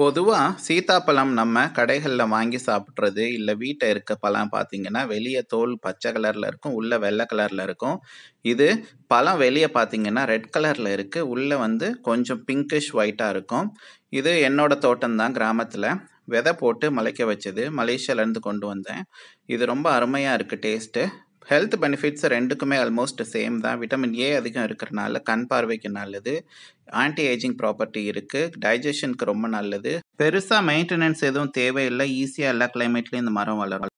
பொதுவாக சீத்தாப்பழம் நம்ம கடைகளில் வாங்கி சாப்பிட்றது இல்லை வீட்டில் இருக்க பழம் பார்த்தீங்கன்னா வெளியே தோல் பச்சை கலரில் இருக்கும் உள்ளே வெள்ளை கலரில் இருக்கும் இது பழம் வெளியே பார்த்தீங்கன்னா ரெட் கலரில் இருக்குது உள்ளே வந்து கொஞ்சம் பிங்கிஷ் ஒயிட்டாக இருக்கும் இது என்னோட தோட்டம்தான் கிராமத்தில் விதை போட்டு முளைக்க வச்சது மலேசியாலேருந்து கொண்டு வந்தேன் இது ரொம்ப அருமையாக இருக்குது டேஸ்ட்டு ஹெல்த் பெனிஃபிட்ஸ் ரெண்டுக்குமே ஆல்மோஸ்ட் சேம் தான் விட்டமின் ஏ அதிகம் இருக்கிறனால கண் பார்வைக்கு நல்லது ஆன்டி ஏஜிங் ப்ராப்பர்ட்டி இருக்குது டைஜஷனுக்கு ரொம்ப நல்லது பெருசாக மெயின்டெனன்ஸ் எதுவும் தேவையில்லை ஈஸியாக எல்லா கிளைமேட்லேயும் இந்த மரம் வளரும்